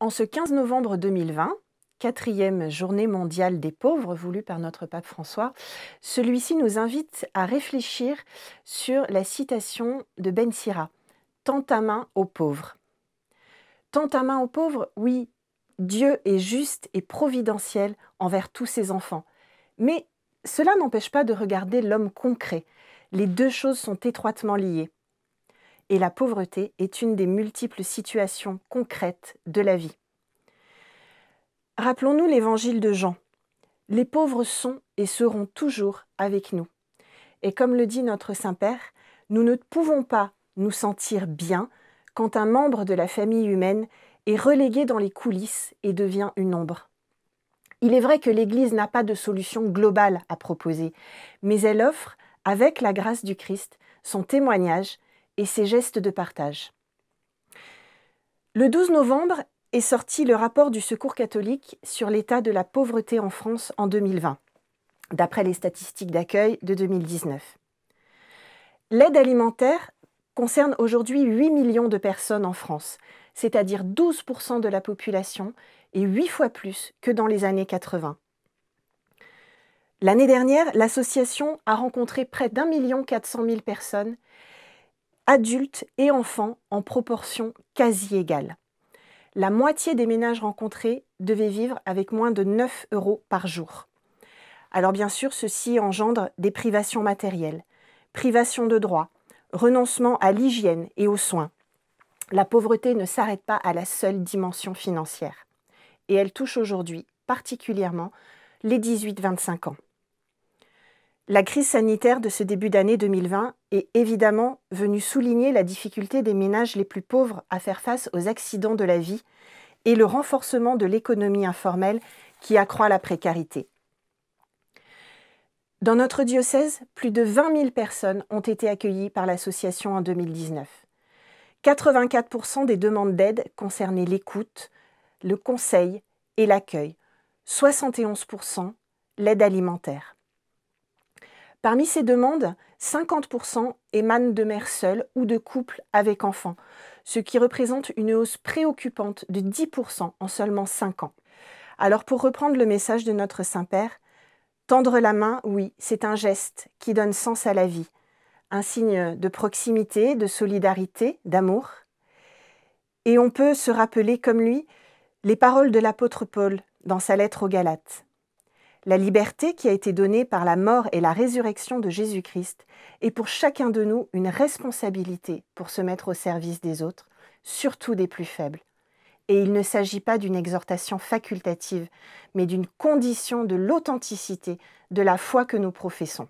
En ce 15 novembre 2020, quatrième journée mondiale des pauvres voulue par notre pape François, celui-ci nous invite à réfléchir sur la citation de Ben Sira Tends ta main aux pauvres. Tends ta main aux pauvres, oui, Dieu est juste et providentiel envers tous ses enfants. Mais cela n'empêche pas de regarder l'homme concret. Les deux choses sont étroitement liées et la pauvreté est une des multiples situations concrètes de la vie. Rappelons-nous l'évangile de Jean. Les pauvres sont et seront toujours avec nous. Et comme le dit notre Saint-Père, nous ne pouvons pas nous sentir bien quand un membre de la famille humaine est relégué dans les coulisses et devient une ombre. Il est vrai que l'Église n'a pas de solution globale à proposer, mais elle offre, avec la grâce du Christ, son témoignage et ses gestes de partage. Le 12 novembre est sorti le rapport du Secours catholique sur l'état de la pauvreté en France en 2020, d'après les statistiques d'accueil de 2019. L'aide alimentaire concerne aujourd'hui 8 millions de personnes en France, c'est-à-dire 12% de la population et 8 fois plus que dans les années 80. L'année dernière, l'association a rencontré près d'un million quatre cent mille personnes adultes et enfants en proportion quasi égale. La moitié des ménages rencontrés devaient vivre avec moins de 9 euros par jour. Alors bien sûr, ceci engendre des privations matérielles, privations de droits, renoncement à l'hygiène et aux soins. La pauvreté ne s'arrête pas à la seule dimension financière. Et elle touche aujourd'hui particulièrement les 18-25 ans. La crise sanitaire de ce début d'année 2020 est évidemment venue souligner la difficulté des ménages les plus pauvres à faire face aux accidents de la vie et le renforcement de l'économie informelle qui accroît la précarité. Dans notre diocèse, plus de 20 000 personnes ont été accueillies par l'association en 2019. 84% des demandes d'aide concernaient l'écoute, le conseil et l'accueil, 71% l'aide alimentaire. Parmi ces demandes, 50% émanent de mères seules ou de couples avec enfants, ce qui représente une hausse préoccupante de 10% en seulement 5 ans. Alors pour reprendre le message de notre Saint-Père, tendre la main, oui, c'est un geste qui donne sens à la vie, un signe de proximité, de solidarité, d'amour. Et on peut se rappeler comme lui les paroles de l'apôtre Paul dans sa lettre aux Galates. La liberté qui a été donnée par la mort et la résurrection de Jésus-Christ est pour chacun de nous une responsabilité pour se mettre au service des autres, surtout des plus faibles. Et il ne s'agit pas d'une exhortation facultative, mais d'une condition de l'authenticité de la foi que nous professons.